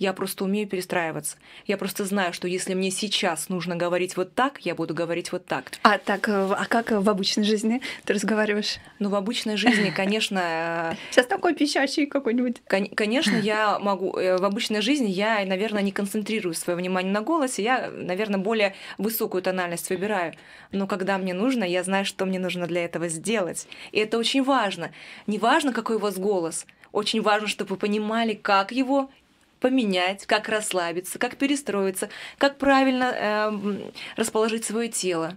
Я просто умею перестраиваться. Я просто знаю, что если мне сейчас нужно говорить вот так, я буду говорить вот так. А так, э, а как в обычной жизни ты разговариваешь? Ну, в обычной жизни, конечно... Э, сейчас такой пищащий какой-нибудь. Конечно, я могу... Э, в обычной жизни я, наверное, не концентрирую свое внимание на голосе. Я, наверное, более высокую тональность выбираю. Но когда мне нужно, я знаю, что мне нужно для этого сделать. И это очень важно. Не важно, какой у вас голос. Очень важно, чтобы вы понимали, как его поменять, как расслабиться, как перестроиться, как правильно э, расположить свое тело.